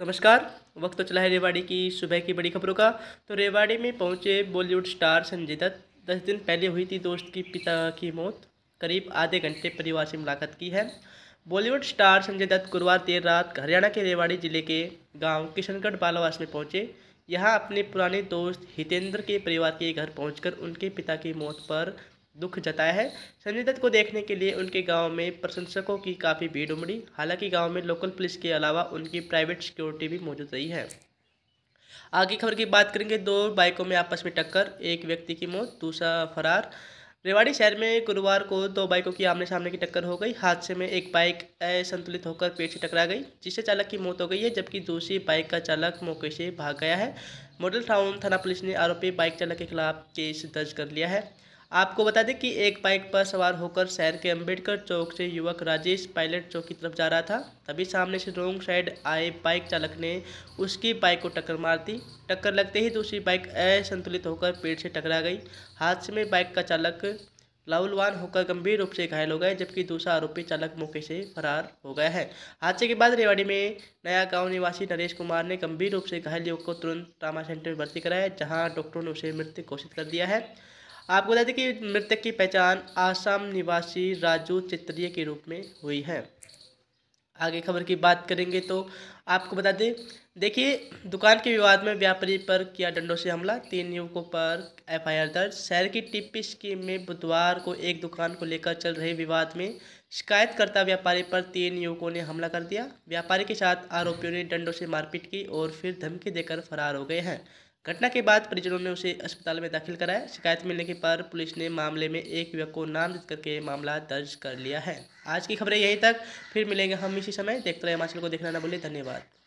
नमस्कार वक्त तो चला है रेवाड़ी की सुबह की बड़ी खबरों का तो रेवाड़ी में पहुंचे बॉलीवुड स्टार संजय दत्त दस दिन पहले हुई थी दोस्त की पिता की मौत करीब आधे घंटे परिवार से मुलाकात की है बॉलीवुड स्टार संजय दत्त गुरुवार देर रात हरियाणा के रेवाड़ी जिले के गांव किशनगढ़ बालावास में पहुंचे यहां अपने पुराने दोस्त हितेंद्र के परिवार के घर पहुंचकर उनके पिता की मौत पर दुख जताया है संजय दत्त को देखने के लिए उनके गांव में प्रशंसकों की काफ़ी भीड़ उमड़ी हालांकि गांव में लोकल पुलिस के अलावा उनकी प्राइवेट सिक्योरिटी भी मौजूद रही है आगे खबर की बात करेंगे दो बाइकों में आपस में टक्कर एक व्यक्ति की मौत दूसरा फरार रेवाड़ी शहर में गुरुवार को दो बाइकों की आमने सामने की टक्कर हो गई हादसे में एक बाइक असंतुलित होकर पेड़ से टकरा गई जिससे चालक की मौत हो गई है जबकि दूसरी बाइक का चालक मौके से भाग गया है मॉडल टाउन थाना पुलिस ने आरोपी बाइक चालक के खिलाफ केस दर्ज कर लिया है आपको बता दें कि एक बाइक पर सवार होकर शहर के अंबेडकर चौक से युवक राजेश पायलट चौक की तरफ जा रहा था तभी सामने से रोंग साइड आए बाइक चालक ने उसकी बाइक को टक्कर मार दी टक्कर लगते ही दूसरी बाइक असंतुलित होकर पेड़ से टकरा गई हादसे में बाइक का चालक लाउलवान होकर गंभीर रूप से घायल हो गए जबकि दूसरा आरोपी चालक मौके से फरार हो गया है हादसे के बाद रेवाड़ी में नया गांव निवासी नरेश कुमार ने गंभीर रूप से घायल युवक को तुरंत ट्रामा सेंटर में भर्ती कराया जहां डॉक्टरों ने उसे मृत्यु घोषित कर दिया है आपको बता दें कि मृतक की पहचान आसाम निवासी राजू चित्रिय के रूप में हुई है आगे खबर की बात करेंगे तो आपको बता दें देखिए दुकान के विवाद में व्यापारी पर किया डंडों से हमला तीन युवकों पर एफआईआर दर्ज शहर की टिप्पी स्कीम में बुधवार को एक दुकान को लेकर चल रहे विवाद में शिकायतकर्ता व्यापारी पर तीन युवकों ने हमला कर दिया व्यापारी के साथ आरोपियों ने डंडों से मारपीट की और फिर धमकी देकर फरार हो गए हैं घटना के बाद परिजनों ने उसे अस्पताल में दाखिल कराया शिकायत मिलने के पर पुलिस ने मामले में एक युवक को नामजद करके मामला दर्ज कर लिया है आज की खबरें यहीं तक फिर मिलेंगे हम इसी समय देखते रहे हिमाचल को देखना ना भूलें धन्यवाद